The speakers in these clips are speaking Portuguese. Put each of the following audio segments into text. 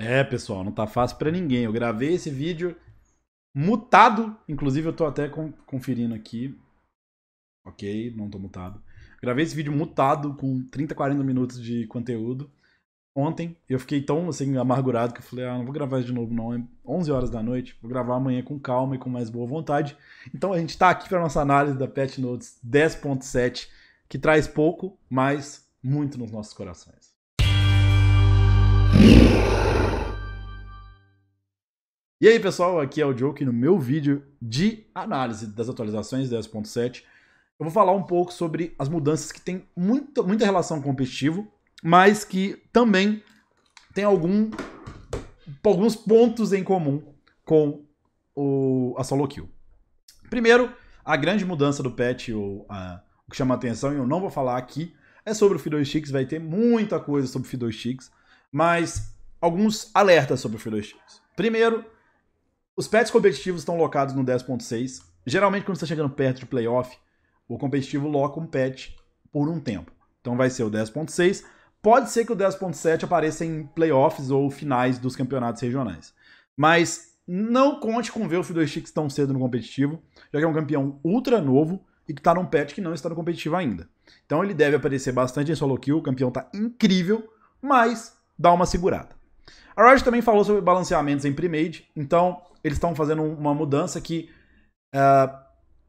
É, pessoal, não tá fácil para ninguém. Eu gravei esse vídeo mutado, inclusive eu tô até conferindo aqui. OK, não tô mutado. Gravei esse vídeo mutado com 30, 40 minutos de conteúdo. Ontem eu fiquei tão assim amargurado que eu falei: "Ah, não vou gravar de novo não, é 11 horas da noite, vou gravar amanhã com calma e com mais boa vontade". Então a gente tá aqui para nossa análise da Patch Notes 10.7, que traz pouco, mas muito nos nossos corações. E aí pessoal, aqui é o Joe, que no meu vídeo de análise das atualizações 10.7, eu vou falar um pouco sobre as mudanças que tem muita, muita relação com o competitivo, mas que também tem algum, alguns pontos em comum com o, a solo kill. Primeiro, a grande mudança do patch, ou, uh, o que chama atenção, e eu não vou falar aqui, é sobre o F2X. vai ter muita coisa sobre o Fiddlesticks, mas alguns alertas sobre o Fiddlesticks. Primeiro, os pets competitivos estão locados no 10.6. Geralmente, quando você está chegando perto de playoff, o competitivo loca um pet por um tempo. Então vai ser o 10.6. Pode ser que o 10.7 apareça em playoffs ou finais dos campeonatos regionais. Mas não conte com ver o Fiddlesticks tão cedo no competitivo, já que é um campeão ultra novo e que está num pet que não está no competitivo ainda. Então ele deve aparecer bastante em solo kill, o campeão está incrível, mas dá uma segurada. A Riot também falou sobre balanceamentos em pre-made, então eles estão fazendo uma mudança que uh,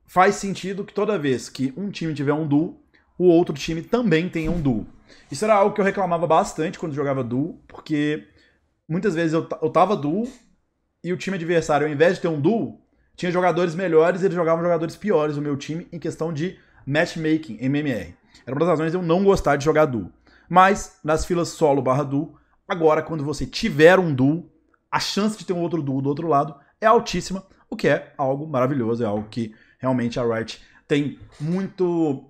faz sentido que toda vez que um time tiver um duo, o outro time também tenha um duo. Isso era algo que eu reclamava bastante quando jogava duo, porque muitas vezes eu, eu tava duo e o time adversário, ao invés de ter um duo, tinha jogadores melhores e eles jogavam jogadores piores do meu time em questão de matchmaking, MMR. Era uma das razões de eu não gostar de jogar duo. Mas, nas filas solo barra duo, agora quando você tiver um duo, a chance de ter um outro duo do outro lado é altíssima, o que é algo maravilhoso, é algo que realmente a Riot tem muito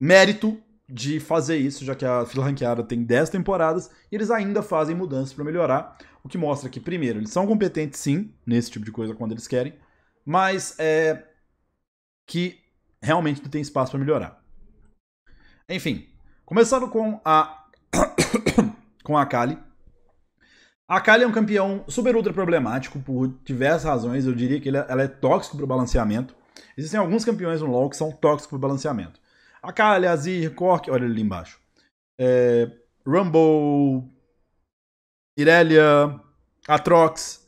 mérito de fazer isso, já que a fila ranqueada tem 10 temporadas e eles ainda fazem mudanças para melhorar, o que mostra que, primeiro, eles são competentes sim nesse tipo de coisa quando eles querem, mas é que realmente não tem espaço para melhorar. Enfim, começando com a com a Kali, a Kali é um campeão super ultra problemático por diversas razões. Eu diria que é, ela é tóxico para o balanceamento. Existem alguns campeões no LoL que são tóxicos para o balanceamento. A Kali, Azir, Cork, olha ali embaixo. É, Rumble, Irelia, Atrox.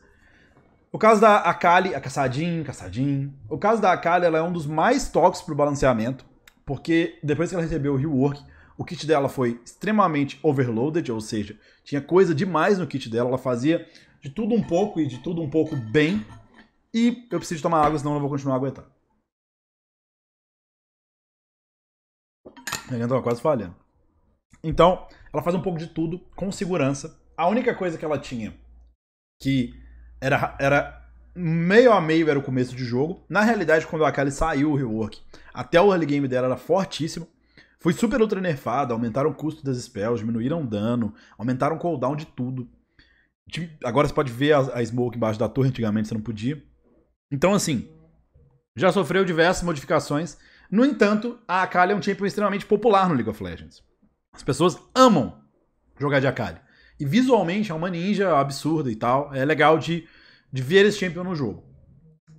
O caso da Akali, a Caçadin, Caçadin. O caso da Akali, ela é um dos mais tóxicos para o balanceamento, porque depois que ela recebeu o rework, o kit dela foi extremamente overloaded, ou seja, tinha coisa demais no kit dela. Ela fazia de tudo um pouco e de tudo um pouco bem. E eu preciso tomar água, senão eu não vou continuar aguentando. Ela tava tá quase falhando. Então, ela faz um pouco de tudo com segurança. A única coisa que ela tinha que era, era meio a meio era o começo de jogo. Na realidade, quando a Akali saiu o rework, até o early game dela era fortíssimo. Foi super ultra nerfada, aumentaram o custo das spells, diminuíram o dano, aumentaram o cooldown de tudo. Agora você pode ver a, smoke embaixo da torre, antigamente você não podia. Então, assim, já sofreu diversas modificações. No entanto, a Akali é um champion extremamente popular no League of Legends. As pessoas amam jogar de Akali. E visualmente é uma ninja absurda e tal. É legal de, de ver esse champion no jogo.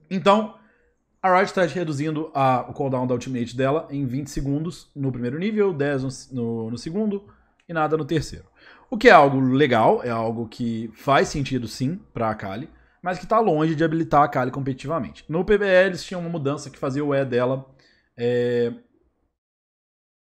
Então, a Riot está reduzindo a, o cooldown da ultimate dela em 20 segundos no primeiro nível, 10 no, no, no segundo e nada no terceiro. O que é algo legal, é algo que faz sentido sim para a Kali, mas que está longe de habilitar a Kali competitivamente. No PBL eles tinham uma mudança que fazia o E dela é,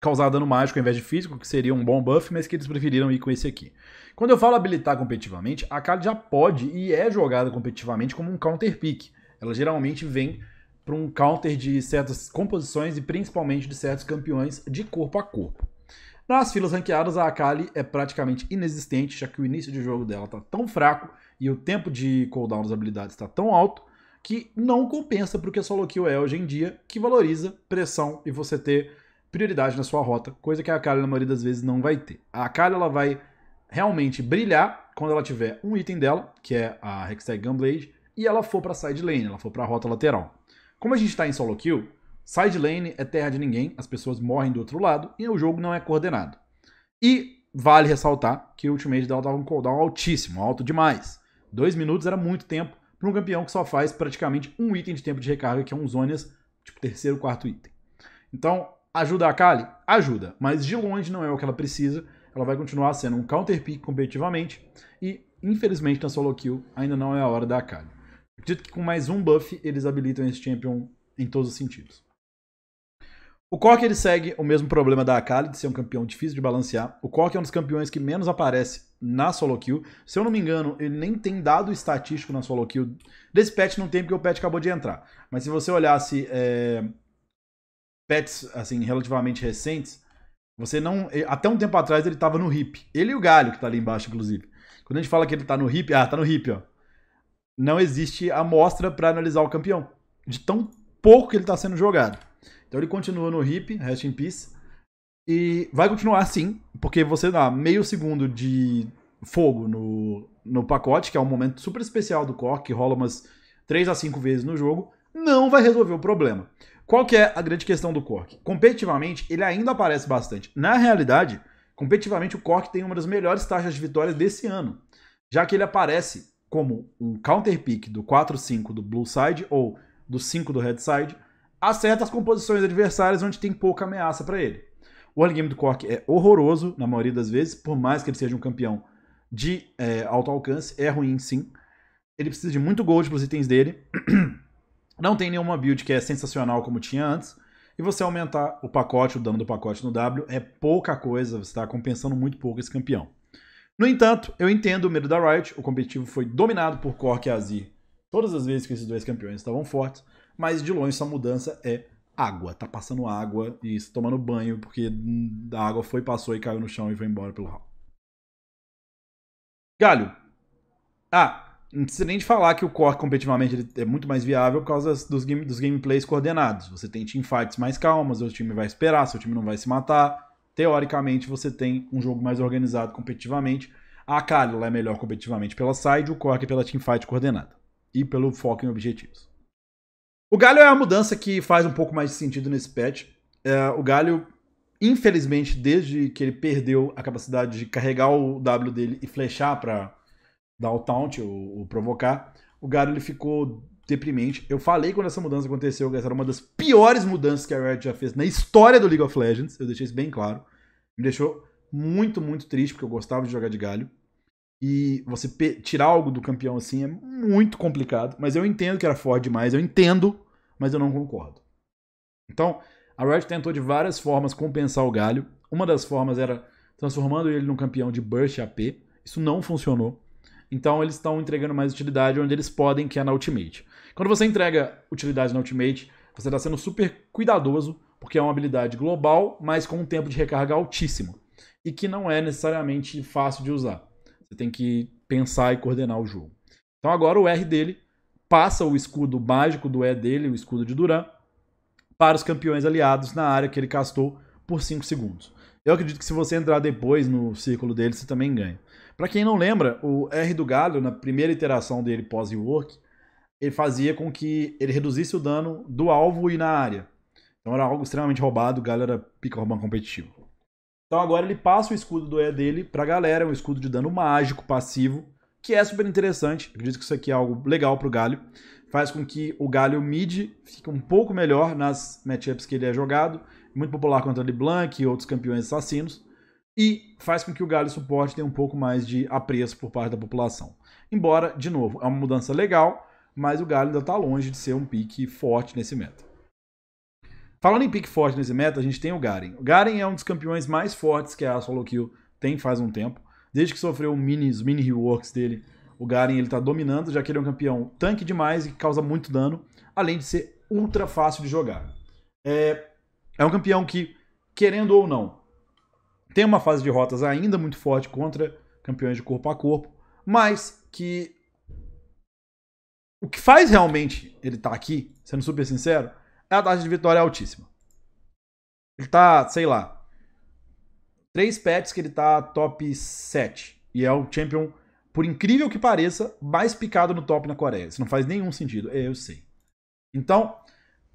causar dano mágico ao invés de físico, que seria um bom buff, mas que eles preferiram ir com esse aqui. Quando eu falo habilitar competitivamente, a Kali já pode e é jogada competitivamente como um counter pick. Ela geralmente vem para um counter de certas composições e principalmente de certos campeões de corpo a corpo. Nas filas ranqueadas, a Akali é praticamente inexistente, já que o início de jogo dela está tão fraco e o tempo de cooldown das habilidades está tão alto que não compensa para o que a solo kill é hoje em dia, que valoriza pressão e você ter prioridade na sua rota, coisa que a Akali na maioria das vezes não vai ter. A Akali ela vai realmente brilhar quando ela tiver um item dela, que é a Hextech Gunblade, e ela for para side lane, ela for para a rota lateral. Como a gente está em solo kill, side lane é terra de ninguém, as pessoas morrem do outro lado e o jogo não é coordenado. E vale ressaltar que o ultimate dela estava um cooldown altíssimo, alto demais. Dois minutos era muito tempo para um campeão que só faz praticamente um item de tempo de recarga, que é um Zonias, tipo terceiro, quarto item. Então, ajuda a Kali? Ajuda, mas de longe não é o que ela precisa. Ela vai continuar sendo um counter pick competitivamente e, infelizmente, na solo kill ainda não é a hora da Kali. Acredito que com mais um buff eles habilitam esse champion em todos os sentidos. O Kork ele segue o mesmo problema da Akali, de ser um campeão difícil de balancear. O Kork é um dos campeões que menos aparece na solo kill. Se eu não me engano, ele nem tem dado estatístico na solo kill desse pet não tem porque o pet acabou de entrar. Mas se você olhasse é, pets assim, relativamente recentes, você não. Até um tempo atrás ele estava no hip. Ele e o Galho, que está ali embaixo, inclusive. Quando a gente fala que ele está no hip, ah, está no hip, ó não existe amostra para analisar o campeão. De tão pouco que ele está sendo jogado. Então ele continua no hip, rest in peace. E vai continuar assim, porque você dá meio segundo de fogo no, no pacote, que é um momento super especial do cork que rola umas 3 a 5 vezes no jogo, não vai resolver o problema. Qual que é a grande questão do cork Competitivamente, ele ainda aparece bastante. Na realidade, competitivamente o cork tem uma das melhores taxas de vitórias desse ano, já que ele aparece como um counter pick do 4-5 do blue side ou do 5 do red side, a certas composições adversárias onde tem pouca ameaça para ele. O early game do Cork é horroroso, na maioria das vezes, por mais que ele seja um campeão de é, alto alcance, é ruim sim. Ele precisa de muito gold para os itens dele. Não tem nenhuma build que é sensacional como tinha antes. E você aumentar o pacote, o dano do pacote no W, é pouca coisa, você está compensando muito pouco esse campeão. No entanto, eu entendo o medo da Riot, o competitivo foi dominado por Cork e Azir todas as vezes que esses dois campeões estavam fortes, mas de longe essa mudança é água, tá passando água e se tomando banho, porque a água foi, passou e caiu no chão e foi embora pelo hall. Galho. Ah, não precisa nem de falar que o Cork competitivamente ele é muito mais viável por causa dos, game, dos gameplays coordenados. Você tem teamfights mais calmas, o time vai esperar, seu time não vai se matar teoricamente você tem um jogo mais organizado competitivamente. A Kalila é melhor competitivamente pela side, o Cork pela teamfight coordenada e pelo foco em objetivos. O Galho é a mudança que faz um pouco mais de sentido nesse patch. É, o Galho, infelizmente, desde que ele perdeu a capacidade de carregar o W dele e flechar para dar o taunt ou, provocar, o Galho ele ficou deprimente. Eu falei quando essa mudança aconteceu que essa era uma das piores mudanças que a Riot já fez na história do League of Legends. Eu deixei isso bem claro. Me deixou muito, muito triste, porque eu gostava de jogar de galho. E você tirar algo do campeão assim é muito complicado. Mas eu entendo que era forte demais, eu entendo, mas eu não concordo. Então, a Riot tentou de várias formas compensar o galho. Uma das formas era transformando ele num campeão de Burst AP. Isso não funcionou. Então eles estão entregando mais utilidade onde eles podem, que é na Ultimate. Quando você entrega utilidade na Ultimate, você está sendo super cuidadoso, porque é uma habilidade global, mas com um tempo de recarga altíssimo. E que não é necessariamente fácil de usar. Você tem que pensar e coordenar o jogo. Então agora o R dele passa o escudo mágico do E dele, o escudo de Duran, para os campeões aliados na área que ele castou por 5 segundos. Eu acredito que se você entrar depois no círculo dele, você também ganha. Para quem não lembra, o R do Galho, na primeira iteração dele pós work ele fazia com que ele reduzisse o dano do alvo e na área. Então era algo extremamente roubado, o Galho era pica roubando competitivo. Então agora ele passa o escudo do E dele pra galera, um escudo de dano mágico, passivo, que é super interessante. acredito que isso aqui é algo legal pro Galho. Faz com que o Galho mid fique um pouco melhor nas matchups que ele é jogado muito popular com o Blanc e outros campeões assassinos, e faz com que o Galho suporte tenha um pouco mais de apreço por parte da população. Embora, de novo, é uma mudança legal, mas o Galho ainda está longe de ser um pique forte nesse meta. Falando em pique forte nesse meta, a gente tem o Garen. O Garen é um dos campeões mais fortes que a Solo Kill tem faz um tempo. Desde que sofreu mini, os mini reworks dele, o Garen ele tá dominando, já que ele é um campeão tanque demais e que causa muito dano, além de ser ultra fácil de jogar. É, é um campeão que, querendo ou não, tem uma fase de rotas ainda muito forte contra campeões de corpo a corpo, mas que o que faz realmente ele estar tá aqui, sendo super sincero, é a taxa de vitória altíssima. Ele tá, sei lá, três pets que ele tá top 7 e é o champion, por incrível que pareça, mais picado no top na Coreia. Isso não faz nenhum sentido, eu sei. Então,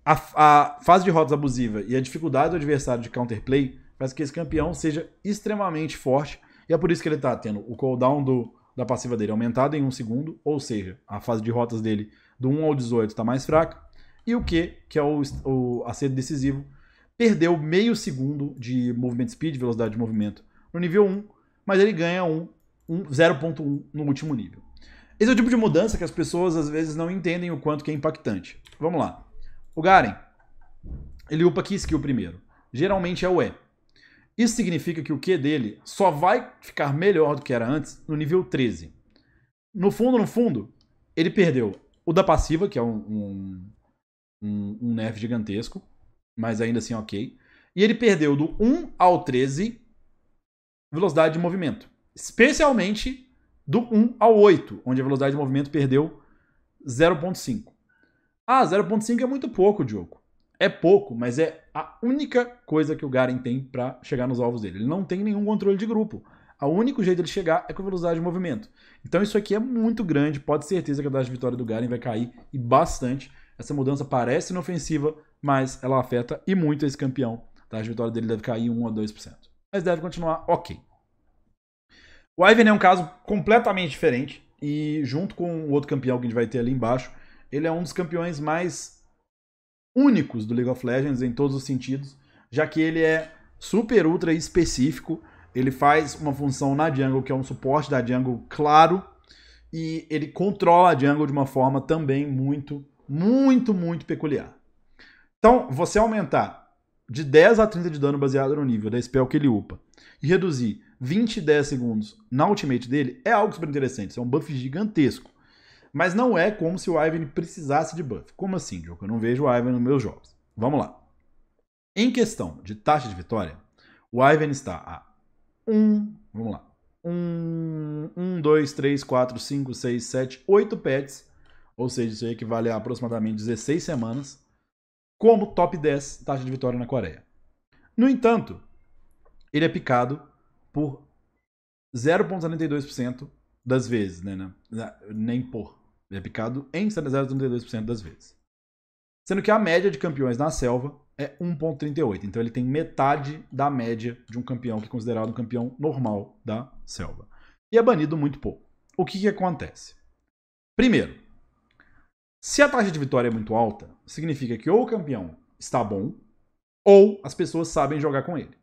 a, a fase de rotas abusiva e a dificuldade do adversário de counterplay faz que esse campeão seja extremamente forte. E é por isso que ele está tendo o cooldown do, da passiva dele aumentado em um segundo, ou seja, a fase de rotas dele do 1 ao 18 está mais fraca. E o Q, que é o, o acerto decisivo, perdeu meio segundo de movimento speed, velocidade de movimento, no nível 1, mas ele ganha um, um 0.1 no último nível. Esse é o tipo de mudança que as pessoas às vezes não entendem o quanto que é impactante. Vamos lá. O Garen, ele upa que skill primeiro? Geralmente é o E. Isso significa que o Q dele só vai ficar melhor do que era antes no nível 13. No fundo, no fundo, ele perdeu o da passiva, que é um, um, um, um nerf gigantesco, mas ainda assim ok. E ele perdeu do 1 ao 13 velocidade de movimento. Especialmente do 1 ao 8, onde a velocidade de movimento perdeu 0.5. Ah, 0.5 é muito pouco, Diogo. É pouco, mas é a única coisa que o Garen tem para chegar nos alvos dele. Ele não tem nenhum controle de grupo. O único jeito dele chegar é com velocidade de movimento. Então isso aqui é muito grande, pode certeza que a taxa de vitória do Garen vai cair e bastante. Essa mudança parece inofensiva, mas ela afeta e muito esse campeão. A taxa de vitória dele deve cair 1 a 2%. Mas deve continuar ok. O Ivan é um caso completamente diferente e junto com o outro campeão que a gente vai ter ali embaixo, ele é um dos campeões mais únicos do League of Legends em todos os sentidos, já que ele é super ultra específico, ele faz uma função na jungle que é um suporte da jungle claro e ele controla a jungle de uma forma também muito, muito, muito peculiar. Então, você aumentar de 10 a 30 de dano baseado no nível da spell que ele upa e reduzir 20 e 10 segundos na ultimate dele é algo super interessante, isso é um buff gigantesco. Mas não é como se o Ivan precisasse de buff. Como assim, Diogo? Eu não vejo o Ivan nos meus jogos. Vamos lá. Em questão de taxa de vitória, o Ivan está a 1, vamos lá, 1, 1, 2, 3, 4, 5, 6, 7, 8 pets, ou seja, isso aí equivale a aproximadamente 16 semanas, como top 10 taxa de vitória na Coreia. No entanto, ele é picado por 0,72% das vezes, né, né? Nem por, é picado em 0,32% das vezes. Sendo que a média de campeões na selva é 1,38. Então ele tem metade da média de um campeão que é considerado um campeão normal da selva. E é banido muito pouco. O que, que acontece? Primeiro, se a taxa de vitória é muito alta, significa que ou o campeão está bom, ou as pessoas sabem jogar com ele.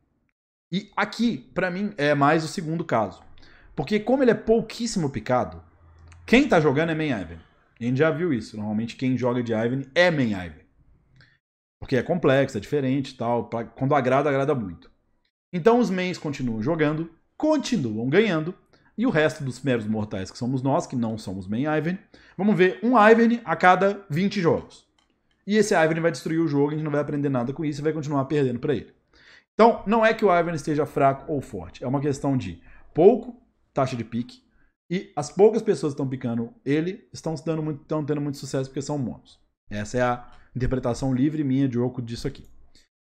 E aqui, para mim, é mais o segundo caso. Porque como ele é pouquíssimo picado, quem tá jogando é main Ivan. A gente já viu isso. Normalmente quem joga de Ivan é main Ivan. Porque é complexo, é diferente e tal. Pra... Quando agrada, agrada muito. Então os mains continuam jogando, continuam ganhando. E o resto dos meros mortais que somos nós, que não somos main Ivan, vamos ver um Ivan a cada 20 jogos. E esse Ivan vai destruir o jogo, a gente não vai aprender nada com isso e vai continuar perdendo para ele. Então, não é que o Ivan esteja fraco ou forte, é uma questão de pouco taxa de pique, e as poucas pessoas que estão picando ele estão dando muito, estão tendo muito sucesso porque são monos. Essa é a interpretação livre minha de oco disso aqui.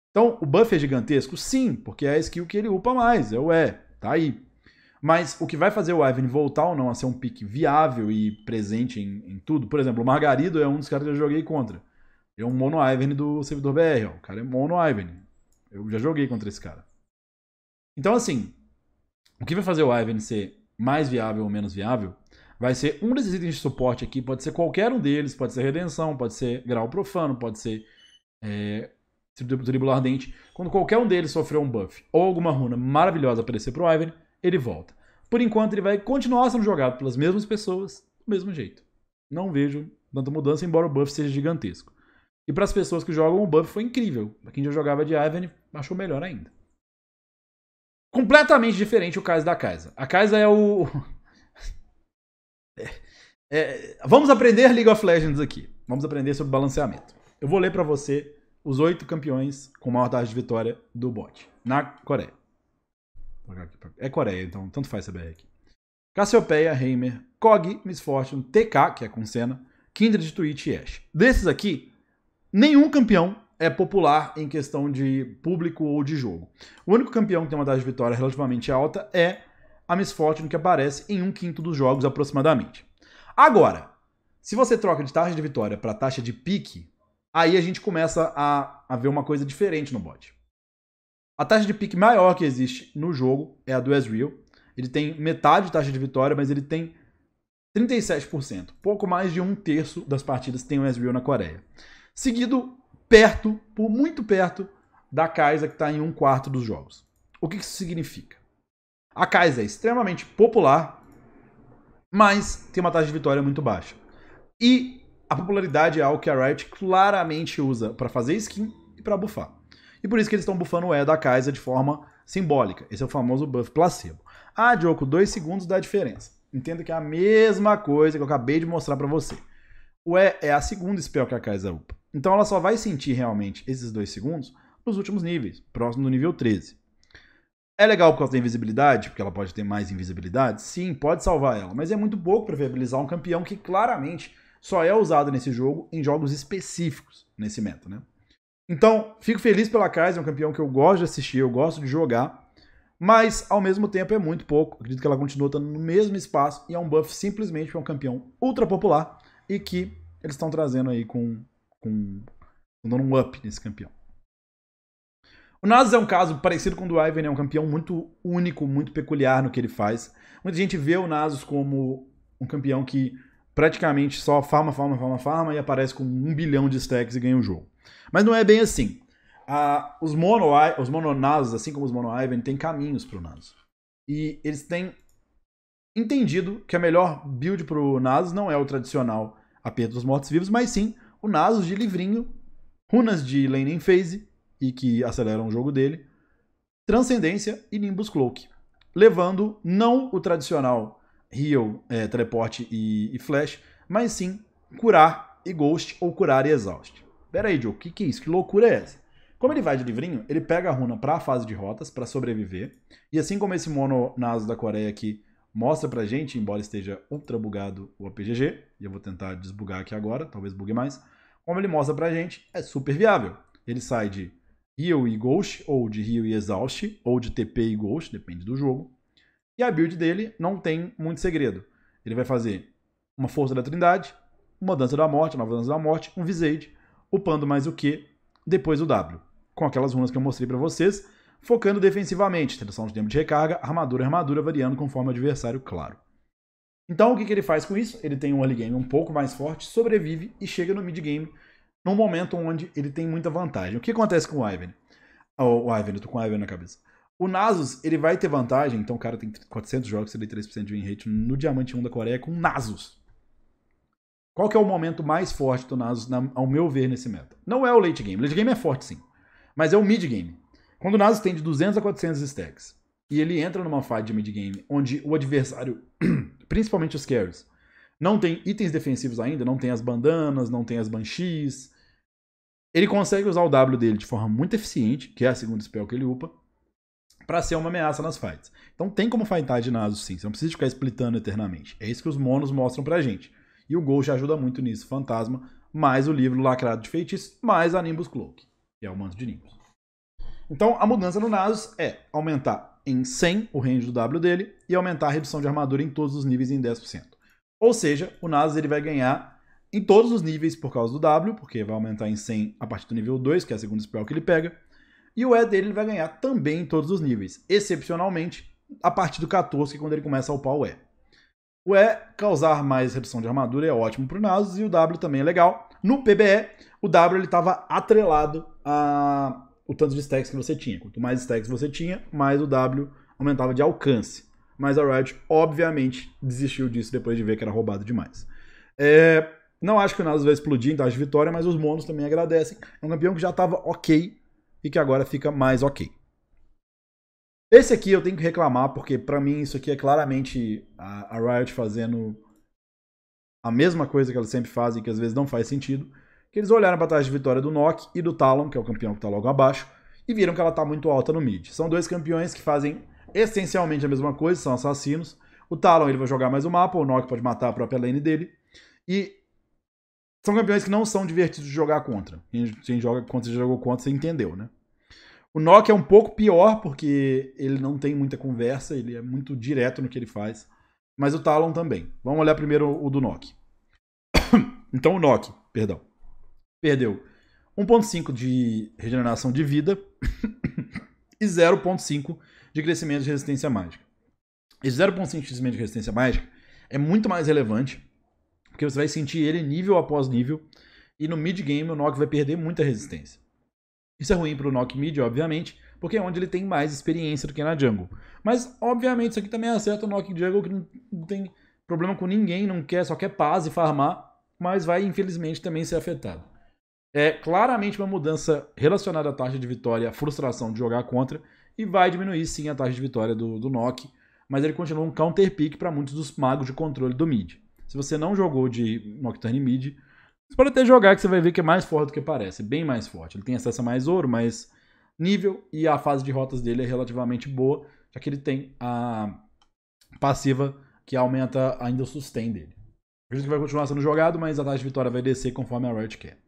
Então, o buff é gigantesco? Sim, porque é a skill que ele upa mais, é o E, tá aí. Mas o que vai fazer o Ivan voltar ou não a ser um pick viável e presente em, em, tudo, por exemplo, o Margarido é um dos caras que eu joguei contra. é um mono Ivan do servidor BR, ó. o cara é mono Ivan. Eu já joguei contra esse cara. Então, assim, o que vai fazer o Ivan ser mais viável ou menos viável, vai ser um desses itens de suporte aqui, pode ser qualquer um deles, pode ser redenção, pode ser grau profano, pode ser é, tribo ardente. Quando qualquer um deles sofrer um buff ou alguma runa maravilhosa aparecer pro Ivern, ele volta. Por enquanto, ele vai continuar sendo jogado pelas mesmas pessoas, do mesmo jeito. Não vejo tanta mudança, embora o buff seja gigantesco. E para as pessoas que jogam o buff foi incrível. para quem já jogava de Ivern, achou melhor ainda completamente diferente o caso da casa. A casa é o. é, é, vamos aprender League of Legends aqui. Vamos aprender sobre balanceamento. Eu vou ler para você os oito campeões com maior taxa de vitória do bot na Coreia. É Coreia, então tanto faz saber aqui. Cassiopeia, Heimer, Kog, Miss Fortune, TK, que é com Senna, Kindred, Twitch e Ashe. Desses aqui, nenhum campeão é popular em questão de público ou de jogo. O único campeão que tem uma taxa de vitória relativamente alta é a Miss Fortune, que aparece em um quinto dos jogos aproximadamente. Agora, se você troca de taxa de vitória para taxa de pique, aí a gente começa a, a ver uma coisa diferente no bot. A taxa de pique maior que existe no jogo é a do Ezreal. Ele tem metade de taxa de vitória, mas ele tem 37%. Pouco mais de um terço das partidas tem o Ezreal na Coreia. Seguido perto, por muito perto, da Kaisa que está em um quarto dos jogos. O que isso significa? A Kaisa é extremamente popular, mas tem uma taxa de vitória muito baixa. E a popularidade é algo que a Riot claramente usa para fazer skin e para buffar. E por isso que eles estão bufando o E da Kaisa de forma simbólica. Esse é o famoso buff placebo. Ah, Joko, dois segundos dá diferença. Entenda que é a mesma coisa que eu acabei de mostrar para você. O E é a segunda spell que a Kaisa upa. Então ela só vai sentir realmente esses dois segundos nos últimos níveis, próximo do nível 13. É legal por causa da invisibilidade, porque ela pode ter mais invisibilidade? Sim, pode salvar ela, mas é muito pouco para viabilizar um campeão que claramente só é usado nesse jogo em jogos específicos nesse meta, né? Então, fico feliz pela Kaiser, é um campeão que eu gosto de assistir, eu gosto de jogar, mas ao mesmo tempo é muito pouco. Acredito que ela continua estando no mesmo espaço e é um buff simplesmente para um campeão ultra popular e que eles estão trazendo aí com com dando um up nesse campeão. O Nasus é um caso parecido com o do Ivan, é um campeão muito único, muito peculiar no que ele faz. Muita gente vê o Nasus como um campeão que praticamente só farma, farma, farma, farma e aparece com um bilhão de stacks e ganha o jogo. Mas não é bem assim. Ah, os mono os Nasus, assim como os mono Ivan, têm caminhos para o Nasus. E eles têm entendido que a melhor build para o Nasus não é o tradicional aperto dos mortos-vivos, mas sim o tipo Nasus de livrinho, runas de laning phase, e que aceleram o jogo dele, Transcendência e Nimbus Cloak, levando não o tradicional Heal, é, Teleporte e, e, Flash, mas sim Curar e Ghost ou Curar e Exaust. Pera aí, Joe, o que, que é isso? Que loucura é essa? Como ele vai de livrinho, ele pega a runa para a fase de rotas, para sobreviver, e assim como esse mono Nasus da Coreia aqui mostra pra gente, embora esteja ultra bugado o APGG, e eu vou tentar desbugar aqui agora, talvez bugue mais, como ele mostra pra gente, é super viável. Ele sai de Rio e Ghost, ou de Rio e Exhaust, ou de TP e Ghost, depende do jogo. E a build dele não tem muito segredo. Ele vai fazer uma Força da Trindade, uma Dança da Morte, uma Nova Dança da Morte, um Visage, upando mais o Q, depois o W. Com aquelas runas que eu mostrei para vocês, focando defensivamente, redução de tempo de recarga, armadura, armadura, variando conforme o adversário, claro. Então o que, que ele faz com isso? Ele tem um early game um pouco mais forte, sobrevive e chega no mid game num momento onde ele tem muita vantagem. O que acontece com o Ivan? Oh, o Ivan, eu tô com o Ivan na cabeça. O Nasus, ele vai ter vantagem, então o cara tem 400 jogos, ele tem 3% de win rate no Diamante 1 da Coreia com Nasus. Qual que é o momento mais forte do Nasus, na, ao meu ver, nesse meta? Não é o late game, o late game é forte sim, mas é o mid game. Quando o Nasus tem de 200 a 400 stacks e ele entra numa fase de mid game onde o adversário principalmente os carries. Não tem itens defensivos ainda, não tem as bandanas, não tem as banshees. Ele consegue usar o W dele de forma muito eficiente, que é a segunda spell que ele upa, para ser uma ameaça nas fights. Então tem como fightar de Nasus sim, você não precisa ficar splitando eternamente. É isso que os monos mostram pra gente. E o Ghost ajuda muito nisso, Fantasma, mais o livro Lacrado de Feitiços, mais a Nimbus Cloak, que é o manto de Nimbus. Então a mudança no Nasus é aumentar em 100 o range do W dele e aumentar a redução de armadura em todos os níveis em 10%. Ou seja, o Nasus ele vai ganhar em todos os níveis por causa do W, porque vai aumentar em 100 a partir do nível 2, que é a segunda spell que ele pega. E o E dele ele vai ganhar também em todos os níveis, excepcionalmente a partir do 14, que é quando ele começa a upar o E. O E causar mais redução de armadura é ótimo para o Nasus e o W também é legal. No PBE, o W estava atrelado a o tanto de stacks que você tinha. Quanto mais stacks você tinha, mais o W aumentava de alcance. Mas a Riot, obviamente, desistiu disso depois de ver que era roubado demais. É, não acho que o Nautilus vai explodir em taxa de vitória, mas os monos também agradecem. É um campeão que já estava ok e que agora fica mais ok. Esse aqui eu tenho que reclamar, porque para mim isso aqui é claramente a, a Riot fazendo a mesma coisa que elas sempre fazem, que às vezes não faz sentido que eles olharam para trás de vitória do Nock e do Talon, que é o campeão que está logo abaixo, e viram que ela está muito alta no mid. São dois campeões que fazem essencialmente a mesma coisa, são assassinos. O Talon ele vai jogar mais o mapa, o Nock pode matar a própria lane dele. E são campeões que não são divertidos de jogar contra. Quem, joga contra, já jogou contra, você entendeu, né? O Nock é um pouco pior, porque ele não tem muita conversa, ele é muito direto no que ele faz. Mas o Talon também. Vamos olhar primeiro o do Nock. então o Nock, perdão perdeu 1,5 de regeneração de vida e 0,5 de crescimento de resistência mágica. Esse 0,5 de crescimento de resistência mágica é muito mais relevante, porque você vai sentir ele nível após nível, e no mid-game o Nock vai perder muita resistência. Isso é ruim para o Nock mid, obviamente, porque é onde ele tem mais experiência do que na jungle. Mas, obviamente, isso aqui também acerta o Nock jungle, que não tem problema com ninguém, não quer, só quer paz e farmar, mas vai, infelizmente, também ser afetado é claramente uma mudança relacionada à taxa de vitória, à frustração de jogar contra, e vai diminuir sim a taxa de vitória do, do Nock, mas ele continua um counter pick para muitos dos magos de controle do mid. Se você não jogou de Nocturne mid, você pode até jogar que você vai ver que é mais forte do que parece, bem mais forte. Ele tem acesso a mais ouro, mais nível, e a fase de rotas dele é relativamente boa, já que ele tem a passiva que aumenta ainda o sustain dele. Acredito que vai continuar sendo jogado, mas a taxa de vitória vai descer conforme a Riot quer.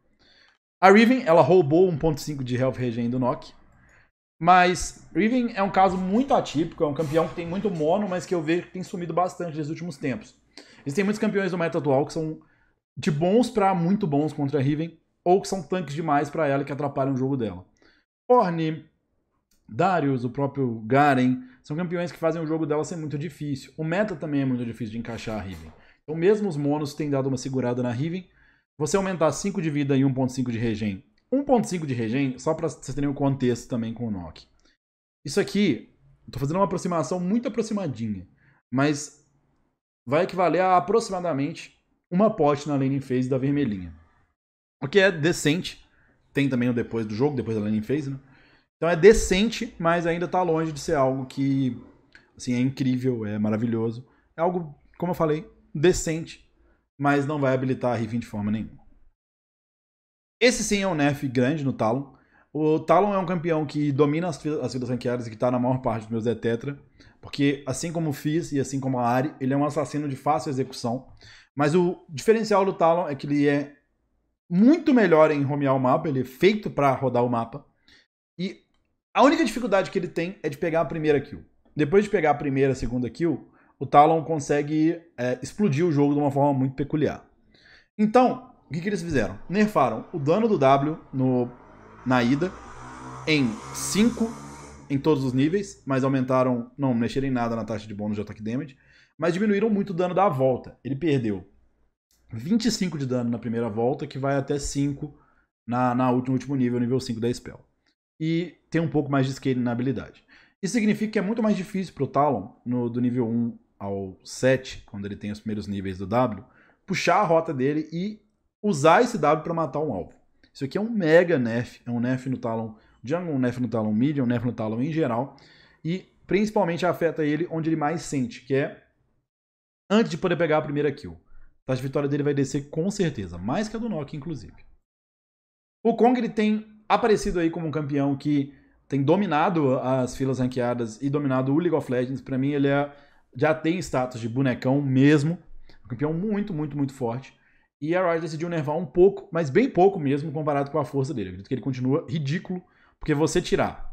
A Riven, ela roubou 1.5 de Health Regen do Nock. Mas Riven é um caso muito atípico, é um campeão que tem muito mono, mas que eu vejo que tem sumido bastante nos últimos tempos. Existem muitos campeões do meta atual que são de bons para muito bons contra a Riven, ou que são tanques demais para ela que atrapalham o jogo dela. Orne, Darius, o próprio Garen, são campeões que fazem o jogo dela ser muito difícil. O meta também é muito difícil de encaixar a Riven. Então mesmo os monos têm dado uma segurada na Riven, você aumentar 5 de vida e 1.5 de regen. 1.5 de regen, só para vocês terem um contexto também com o Nock. Isso aqui, estou fazendo uma aproximação muito aproximadinha, mas vai equivaler a aproximadamente uma pote na laning phase da vermelhinha. O que é decente. Tem também o depois do jogo, depois da laning phase, né? Então é decente, mas ainda está longe de ser algo que, assim, é incrível, é maravilhoso. É algo, como eu falei, decente mas não vai habilitar a Riven de forma nenhuma. Esse sim é um nerf grande no Talon. O Talon é um campeão que domina as, as filas ranqueadas e que está na maior parte dos meus Zetetra. Porque, assim como o Fizz e assim como a Ari, ele é um assassino de fácil execução. Mas o diferencial do Talon é que ele é muito melhor em romear o mapa, ele é feito para rodar o mapa. E a única dificuldade que ele tem é de pegar a primeira kill. Depois de pegar a primeira, a segunda kill, o Talon consegue é, explodir o jogo de uma forma muito peculiar. Então, o que, que eles fizeram? Nerfaram o dano do W no, na ida em 5 em todos os níveis, mas aumentaram, não mexeram em nada na taxa de bônus de ataque damage, mas diminuíram muito o dano da volta. Ele perdeu 25 de dano na primeira volta, que vai até 5 na, na último, último nível, nível 5 da spell. E tem um pouco mais de scale na habilidade. Isso significa que é muito mais difícil pro Talon, no, do nível 1 ao 7, quando ele tem os primeiros níveis do W, puxar a rota dele e usar esse W para matar um alvo. Isso aqui é um mega nerf, é um nerf no Talon Jungle, é um nerf no Talon Medium, é um nerf no Talon em geral, e principalmente afeta ele onde ele mais sente, que é antes de poder pegar a primeira kill. A vitória dele vai descer com certeza, mais que a do Nock, inclusive. O Kong ele tem aparecido aí como um campeão que tem dominado as filas ranqueadas e dominado o League of Legends. Para mim, ele é já tem status de bonecão mesmo, um campeão muito, muito, muito forte. E a Ryze decidiu nervar um pouco, mas bem pouco mesmo, comparado com a força dele. Eu acredito que ele continua ridículo, porque você tirar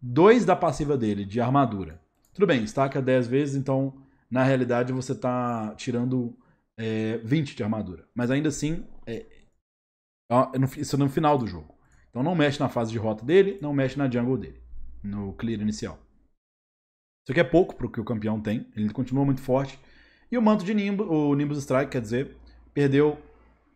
dois da passiva dele de armadura, tudo bem, estaca 10 vezes, então na realidade você tá tirando é, 20 de armadura. Mas ainda assim, é, é isso é no final do jogo. Então não mexe na fase de rota dele, não mexe na jungle dele, no clear inicial. Isso aqui é pouco pro que o campeão tem, ele continua muito forte. E o manto de Nimbus, o Nimbus Strike, quer dizer, perdeu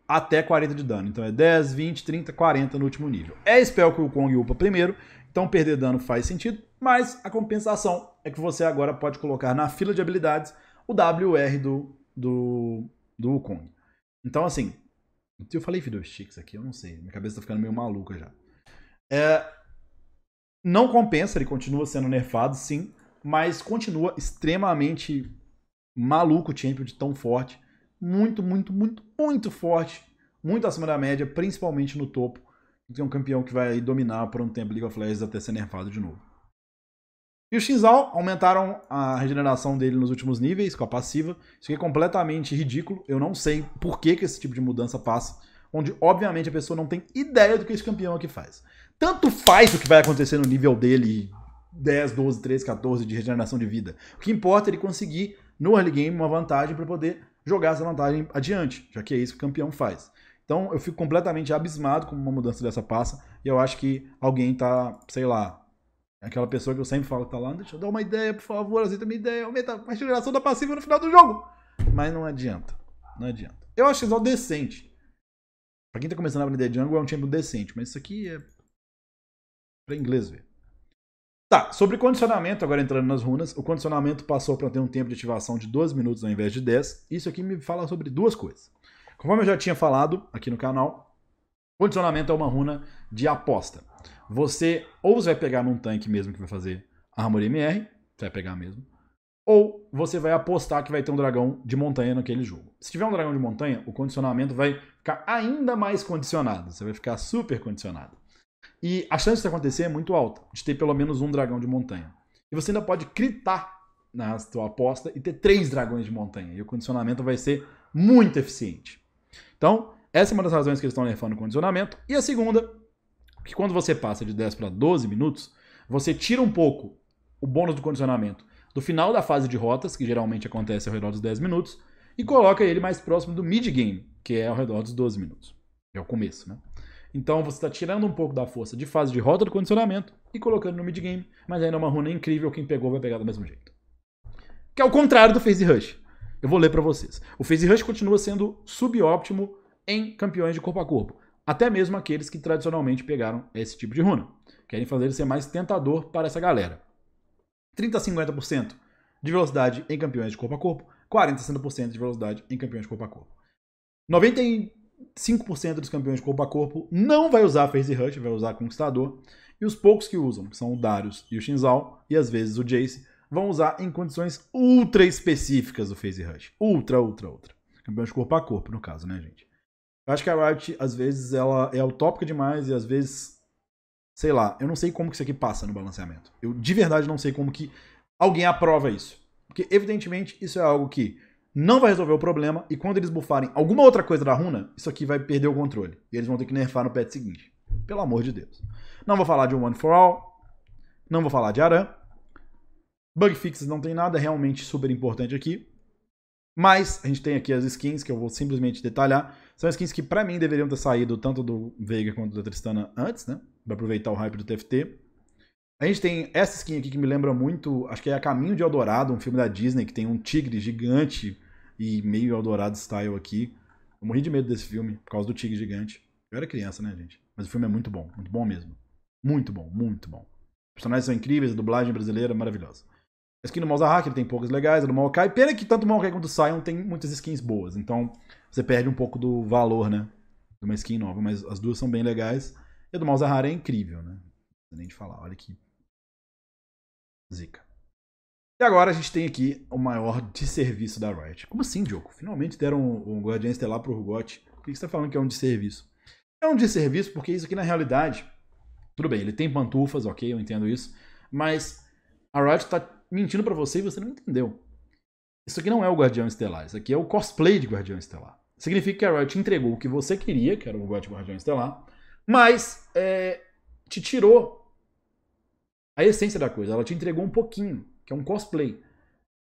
até 40 de dano. Então é 10, 20, 30, 40 no último nível. É spell que o Kong upa primeiro, então perder dano faz sentido, mas a compensação é que você agora pode colocar na fila de habilidades o WR do, do, do Wukong. Então, assim, eu falei Fiddlesticks aqui, eu não sei, minha cabeça tá ficando meio maluca já. É, não compensa, ele continua sendo nerfado, sim, mas continua extremamente maluco o Champion de tão forte. Muito, muito, muito, muito forte. Muito acima da média, principalmente no topo. Tem um campeão que vai dominar por um tempo League of Legends até ser nerfado de novo. E o Shinzal aumentaram a regeneração dele nos últimos níveis com a passiva. Isso é completamente ridículo. Eu não sei por que, que esse tipo de mudança passa. Onde, obviamente, a pessoa não tem ideia do que esse campeão aqui faz. Tanto faz o que vai acontecer no nível dele 10, 12, 13, 14 de regeneração de vida. O que importa é ele conseguir, no early game, uma vantagem para poder jogar essa vantagem adiante, já que é isso que o campeão faz. Então eu fico completamente abismado com uma mudança dessa passa e eu acho que alguém tá, sei lá, aquela pessoa que eu sempre falo que tá lá, deixa eu dar uma ideia, por favor, aceita minha ideia, aumenta a regeneração da passiva no final do jogo. Mas não adianta, não adianta. Eu acho Exalt decente. Pra quem tá começando a aprender Django, é um tempo decente, mas isso aqui é pra inglês ver. Tá, sobre condicionamento, agora entrando nas runas, o condicionamento passou para ter um tempo de ativação de 2 minutos ao invés de 10. Isso aqui me fala sobre duas coisas. Conforme eu já tinha falado aqui no canal, condicionamento é uma runa de aposta. Você ou você vai pegar num tanque mesmo que vai fazer a armoria MR, você vai pegar mesmo, ou você vai apostar que vai ter um dragão de montanha naquele jogo. Se tiver um dragão de montanha, o condicionamento vai ficar ainda mais condicionado, você vai ficar super condicionado. E a chance de acontecer é muito alta, de ter pelo menos um dragão de montanha. E você ainda pode critar na sua aposta e ter três dragões de montanha. E o condicionamento vai ser muito eficiente. Então, essa é uma das razões que eles estão nerfando o condicionamento. E a segunda, que quando você passa de 10 para 12 minutos, você tira um pouco o bônus do condicionamento do final da fase de rotas, que geralmente acontece ao redor dos 10 minutos, e coloca ele mais próximo do mid-game, que é ao redor dos 12 minutos. É o começo, né? Então você está tirando um pouco da força de fase de rota do condicionamento e colocando no mid-game, mas ainda é uma runa incrível, quem pegou vai pegar do mesmo jeito. Que é o contrário do Phase Rush. Eu vou ler para vocês. O Phase Rush continua sendo subóptimo em campeões de corpo a corpo, até mesmo aqueles que tradicionalmente pegaram esse tipo de runa. Querem fazer ele ser mais tentador para essa galera. 30 a 50% de velocidade em campeões de corpo a corpo, 40 a 60% de velocidade em campeões de corpo a corpo. 90 5% dos campeões corpo a corpo não vai usar Phase Rush, vai usar Conquistador. E os poucos que usam, que são o Darius e o Shinzal, e às vezes o Jace, vão usar em condições ultra específicas o Phase Rush. Ultra, ultra, ultra. Campeões corpo a corpo, no caso, né, gente? Eu acho que a Riot, às vezes, ela é utópica demais e às vezes. Sei lá, eu não sei como que isso aqui passa no balanceamento. Eu de verdade não sei como que alguém aprova isso. Porque, evidentemente, isso é algo que não vai resolver o problema, e quando eles bufarem alguma outra coisa da runa, isso aqui vai perder o controle. E eles vão ter que nerfar no patch seguinte. Pelo amor de Deus. Não vou falar de One for All, não vou falar de Aran. Bug fixes não tem nada é realmente super importante aqui. Mas a gente tem aqui as skins que eu vou simplesmente detalhar. São skins que para mim deveriam ter saído tanto do Veiga quanto da Tristana antes, né? Pra aproveitar o hype do TFT. A gente tem essa skin aqui que me lembra muito, acho que é A Caminho de Eldorado, um filme da Disney que tem um tigre gigante e meio Eldorado style aqui. Eu morri de medo desse filme por causa do tigre gigante. Eu era criança, né, gente? Mas o filme é muito bom, muito bom mesmo. Muito bom, muito bom. Os personagens são incríveis, a dublagem brasileira é maravilhosa. A skin do Malzahak, ele tem poucas legais, a é do Maokai. Pena que tanto o Maokai quanto o Sion tem muitas skins boas, então você perde um pouco do valor, né? De uma skin nova, mas as duas são bem legais. E a do Malzahar é incrível, né? Nem de falar, olha que zica. E agora a gente tem aqui o maior desserviço da Riot. Como assim, Diogo? Finalmente deram um, um Guardiã Estelar pro Rugot. Por que você tá falando que é um desserviço? É um desserviço porque isso aqui na realidade... Tudo bem, ele tem pantufas, ok, eu entendo isso. Mas a Riot tá mentindo para você e você não entendeu. Isso aqui não é o Guardião Estelar, isso aqui é o cosplay de Guardião Estelar. Significa que a Riot entregou o que você queria, que era o God Guardião Estelar, mas é, te tirou a essência da coisa, ela te entregou um pouquinho que é um cosplay.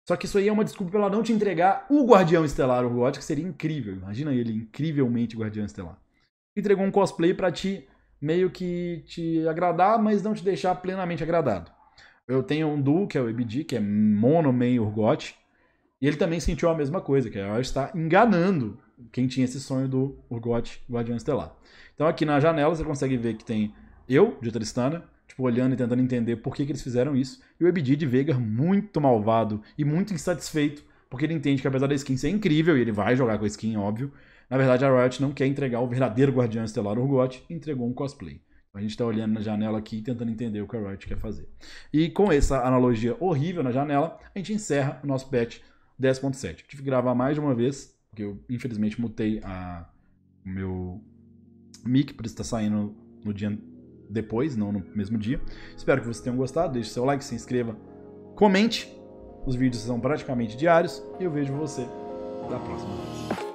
Só que isso aí é uma desculpa pra ela não te entregar o Guardião Estelar Overwatch, que seria incrível. Imagina ele, incrivelmente Guardião Estelar. Entregou um cosplay para ti meio que te agradar, mas não te deixar plenamente agradado. Eu tenho um duo, que é o EBD, que é mono main Urgot, e ele também sentiu a mesma coisa, que é está enganando quem tinha esse sonho do Urgot Guardião Estelar. Então aqui na janela você consegue ver que tem eu, de Tristana, tipo, olhando e tentando entender por que, que eles fizeram isso. E o Ebedi de Vegar muito malvado e muito insatisfeito, porque ele entende que apesar da skin ser incrível, e ele vai jogar com a skin, óbvio, na verdade a Riot não quer entregar o verdadeiro Guardião Estelar Urgot, entregou um cosplay. A gente está olhando na janela aqui e tentando entender o que a Riot quer fazer. E com essa analogia horrível na janela, a gente encerra o nosso patch 10.7. Tive que gravar mais de uma vez, porque eu infelizmente mutei a, o meu mic, por isso está saindo no dia depois, não no mesmo dia. Espero que vocês tenham gostado. Deixe seu like, se inscreva, comente. Os vídeos são praticamente diários e eu vejo você da próxima vez.